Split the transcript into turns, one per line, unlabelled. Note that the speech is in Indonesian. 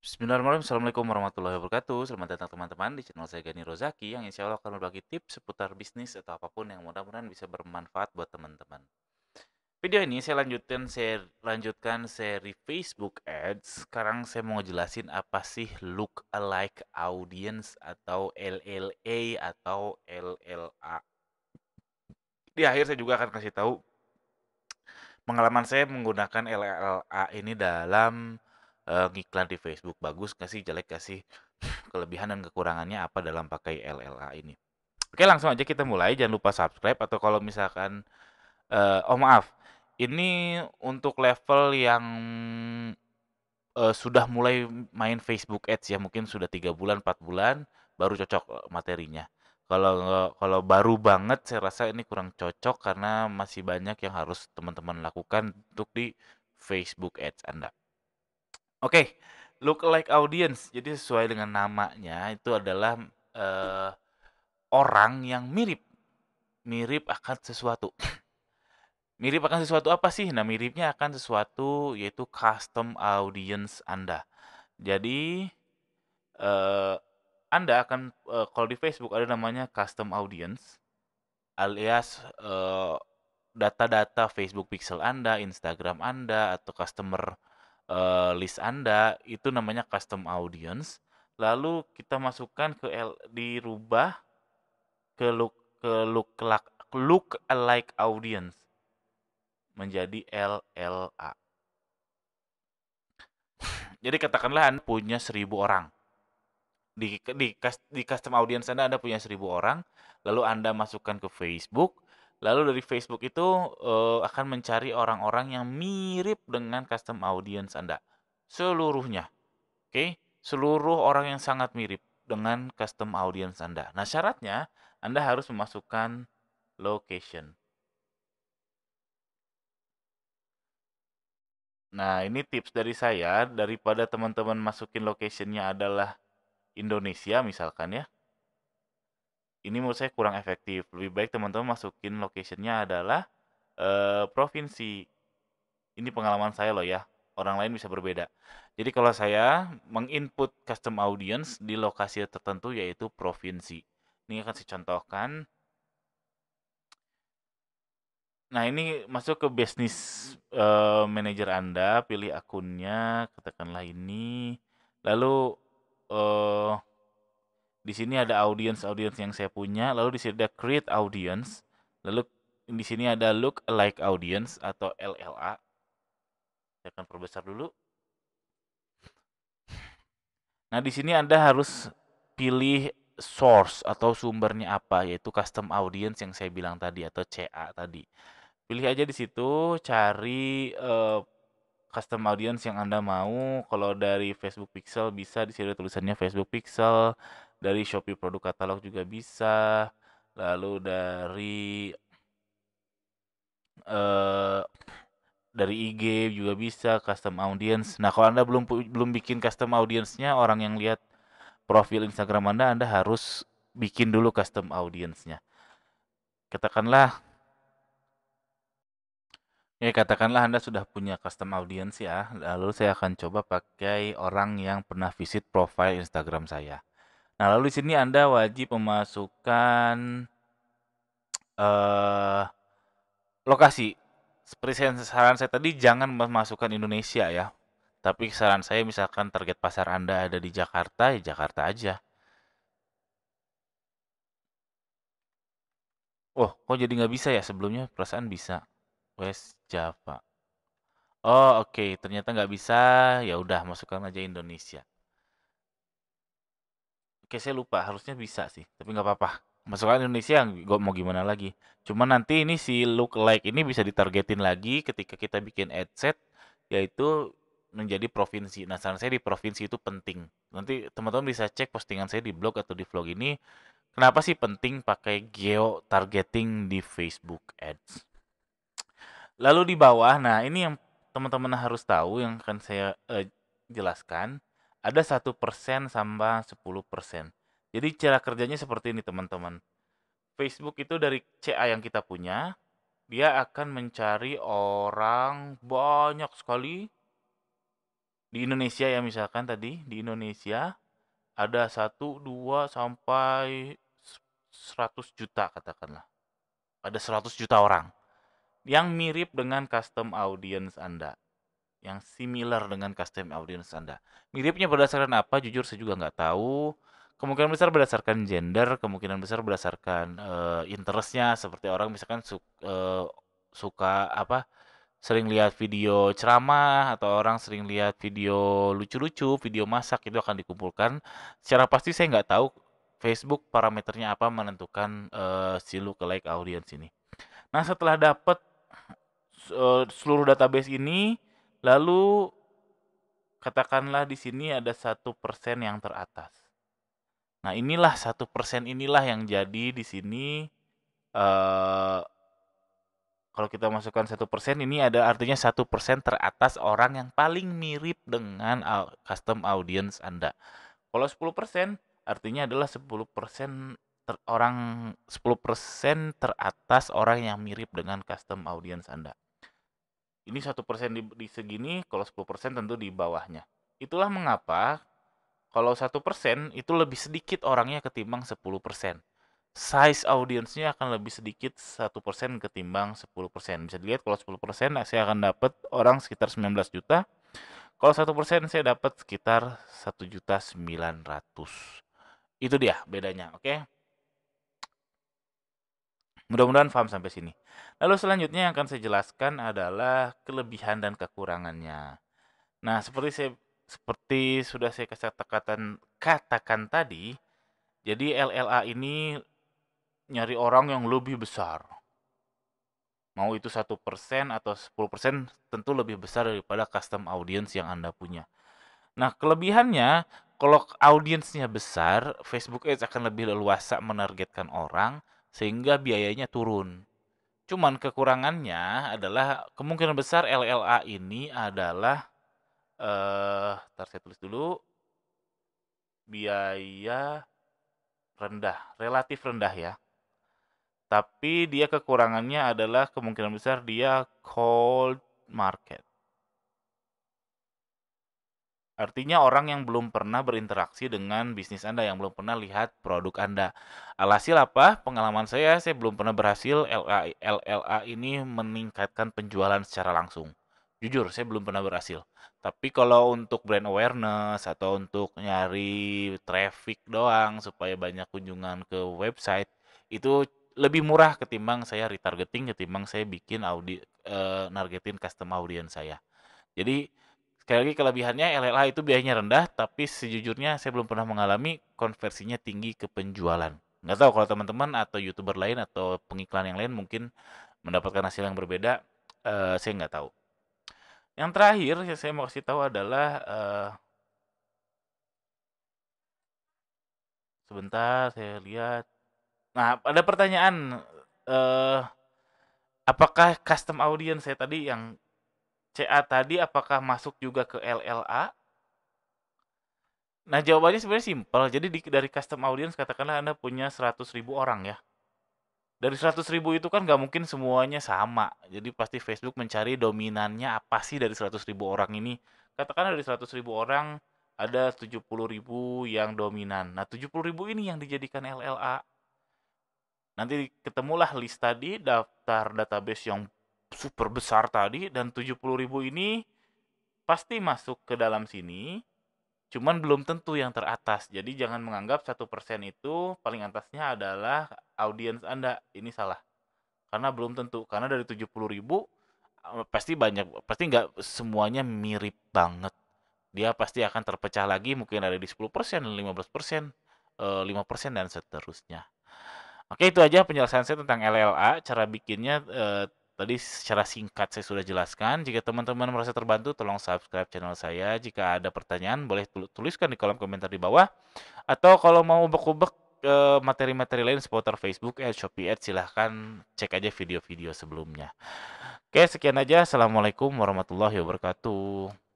Bismillahirrahmanirrahim. Assalamualaikum warahmatullahi wabarakatuh. Selamat datang teman-teman di channel saya Gani Rozaki yang insya Allah akan berbagi tips seputar bisnis atau apapun yang mudah-mudahan bisa bermanfaat buat teman-teman. Video ini saya lanjutkan saya lanjutkan seri Facebook Ads. Sekarang saya mau jelasin apa sih look alike audience atau LLA atau LLA. Di akhir saya juga akan kasih tahu pengalaman saya menggunakan LLA ini dalam uh, ngiklan di Facebook bagus nggak sih jelek nggak sih kelebihan dan kekurangannya apa dalam pakai LLA ini oke langsung aja kita mulai jangan lupa subscribe atau kalau misalkan uh, oh maaf ini untuk level yang uh, sudah mulai main Facebook Ads ya mungkin sudah tiga bulan 4 bulan baru cocok materinya kalau kalau baru banget saya rasa ini kurang cocok karena masih banyak yang harus teman-teman lakukan untuk di Facebook Ads Anda. Oke, look like audience. Jadi sesuai dengan namanya itu adalah uh, orang yang mirip. Mirip akan sesuatu. Mirip akan sesuatu apa sih? Nah, miripnya akan sesuatu yaitu custom audience Anda. Jadi uh, Anda akan uh, kalau di Facebook ada namanya custom audience alias data data-data Facebook Pixel Anda, Instagram Anda, atau customer Eh, list Anda, itu namanya custom audience, lalu kita masukkan ke L, dirubah ke look ke look like look alike audience menjadi LLA. Jadi katakanlah Anda punya 1000 orang. Di, di, di custom audience Anda, Anda punya 1000 orang, lalu Anda masukkan ke Facebook, Lalu dari Facebook itu uh, akan mencari orang-orang yang mirip dengan custom audience Anda. Seluruhnya. Oke, okay? seluruh orang yang sangat mirip dengan custom audience Anda. Nah, syaratnya Anda harus memasukkan location. Nah, ini tips dari saya daripada teman-teman masukin locationnya adalah Indonesia misalkan ya ini menurut saya kurang efektif. Lebih baik teman-teman masukin locationnya adalah uh, provinsi. Ini pengalaman saya loh ya. Orang lain bisa berbeda. Jadi kalau saya menginput custom audience di lokasi tertentu yaitu provinsi. Ini akan saya contohkan. Nah ini masuk ke bisnis uh, eh, manager Anda, pilih akunnya, katakanlah ini. Lalu uh, di sini ada audience audience yang saya punya lalu di sini ada create audience lalu di sini ada look like audience atau LLA saya akan perbesar dulu nah di sini anda harus pilih source atau sumbernya apa yaitu custom audience yang saya bilang tadi atau CA tadi pilih aja di situ cari uh, custom audience yang anda mau kalau dari Facebook Pixel bisa di sini tulisannya Facebook Pixel dari Shopee produk katalog juga bisa lalu dari uh, dari IG juga bisa custom audience. Nah, kalau Anda belum belum bikin custom audience-nya, orang yang lihat profil Instagram Anda, Anda harus bikin dulu custom audience-nya. Katakanlah Ya, katakanlah Anda sudah punya custom audience ya. Lalu saya akan coba pakai orang yang pernah visit profile Instagram saya. Nah, lalu di sini Anda wajib memasukkan eh lokasi. Seperti saran saya tadi jangan memasukkan Indonesia ya. Tapi saran saya misalkan target pasar Anda ada di Jakarta, ya Jakarta aja. Oh, kok jadi nggak bisa ya? Sebelumnya perasaan bisa. West Java. Oh, oke. Okay. Ternyata nggak bisa. Ya udah, masukkan aja Indonesia. Oke, saya lupa. Harusnya bisa sih, tapi nggak apa-apa. masukkan Indonesia yang mau gimana lagi. Cuma nanti ini si look like ini bisa ditargetin lagi ketika kita bikin ad set yaitu menjadi provinsi. Nah, saran saya di provinsi itu penting. Nanti teman-teman bisa cek postingan saya di blog atau di vlog ini kenapa sih penting pakai geo targeting di Facebook Ads. Lalu di bawah, nah ini yang teman-teman harus tahu yang akan saya eh, jelaskan ada satu persen sama sepuluh persen. Jadi cara kerjanya seperti ini teman-teman. Facebook itu dari CA yang kita punya, dia akan mencari orang banyak sekali di Indonesia ya misalkan tadi di Indonesia ada 1, 2 sampai 100 juta katakanlah. Ada 100 juta orang yang mirip dengan custom audience Anda yang similar dengan custom audience Anda. Miripnya berdasarkan apa? Jujur saya juga nggak tahu. Kemungkinan besar berdasarkan gender, kemungkinan besar berdasarkan uh, interestnya. Seperti orang misalkan su uh, eh, suka apa? Sering lihat video ceramah atau orang sering lihat video lucu-lucu, video masak itu akan dikumpulkan. Secara pasti saya nggak tahu Facebook parameternya apa menentukan uh, si like audience ini. Nah setelah dapat uh, seluruh database ini Lalu katakanlah di sini ada satu persen yang teratas. Nah inilah satu persen inilah yang jadi di sini. Uh, kalau kita masukkan satu persen ini ada artinya satu persen teratas orang yang paling mirip dengan custom audience Anda. Kalau sepuluh persen artinya adalah sepuluh persen orang sepuluh persen teratas orang yang mirip dengan custom audience Anda. Ini satu persen di, di segini, kalau 10 persen tentu di bawahnya. Itulah mengapa kalau satu persen itu lebih sedikit orangnya ketimbang 10 persen. Size audiensnya akan lebih sedikit satu persen ketimbang 10 persen. Bisa dilihat kalau 10 persen nah, saya akan dapat orang sekitar 19 juta. Kalau satu persen saya dapat sekitar satu juta sembilan ratus. Itu dia bedanya, oke? Okay? Mudah-mudahan paham sampai sini. Lalu selanjutnya yang akan saya jelaskan adalah kelebihan dan kekurangannya. Nah, seperti saya seperti sudah saya katakan katakan tadi, jadi LLA ini nyari orang yang lebih besar. Mau itu satu persen atau 10% tentu lebih besar daripada custom audience yang Anda punya. Nah, kelebihannya kalau audiensnya besar, Facebook Ads akan lebih leluasa menargetkan orang, sehingga biayanya turun. Cuman kekurangannya adalah kemungkinan besar LLA ini adalah eh uh, saya tulis dulu biaya rendah, relatif rendah ya. Tapi dia kekurangannya adalah kemungkinan besar dia cold market. Artinya orang yang belum pernah berinteraksi dengan bisnis Anda, yang belum pernah lihat produk Anda. Alhasil apa? Pengalaman saya, saya belum pernah berhasil LLA, LLA ini meningkatkan penjualan secara langsung. Jujur, saya belum pernah berhasil. Tapi kalau untuk brand awareness atau untuk nyari traffic doang supaya banyak kunjungan ke website, itu lebih murah ketimbang saya retargeting, ketimbang saya bikin audi, eh, nargetin custom audience saya. Jadi sekali lagi kelebihannya LLA itu biayanya rendah tapi sejujurnya saya belum pernah mengalami konversinya tinggi ke penjualan nggak tahu kalau teman-teman atau youtuber lain atau pengiklan yang lain mungkin mendapatkan hasil yang berbeda uh, saya nggak tahu yang terakhir yang saya mau kasih tahu adalah uh, sebentar saya lihat nah ada pertanyaan uh, apakah custom audience saya tadi yang CA tadi apakah masuk juga ke LLA? Nah, jawabannya sebenarnya simpel. Jadi di, dari custom audience katakanlah Anda punya 100 ribu orang ya. Dari 100 ribu itu kan nggak mungkin semuanya sama. Jadi pasti Facebook mencari dominannya apa sih dari 100 ribu orang ini. Katakanlah dari 100 ribu orang ada 70 ribu yang dominan. Nah, 70 ribu ini yang dijadikan LLA. Nanti ketemulah list tadi, daftar database yang super besar tadi dan 70.000 ini pasti masuk ke dalam sini cuman belum tentu yang teratas jadi jangan menganggap satu persen itu paling atasnya adalah audiens anda ini salah karena belum tentu karena dari 70.000 ribu eh, pasti banyak pasti nggak semuanya mirip banget dia pasti akan terpecah lagi mungkin ada di 10 persen 15 persen 5 eh, persen dan seterusnya Oke itu aja penjelasan saya tentang LLA cara bikinnya eh, Tadi secara singkat saya sudah jelaskan. Jika teman-teman merasa terbantu, tolong subscribe channel saya. Jika ada pertanyaan, boleh tuliskan di kolom komentar di bawah. Atau kalau mau ubek-ubek eh, materi-materi lain seputar Facebook, Ad, Shopee Ad, silahkan cek aja video-video sebelumnya. Oke, sekian aja. Assalamualaikum warahmatullahi wabarakatuh.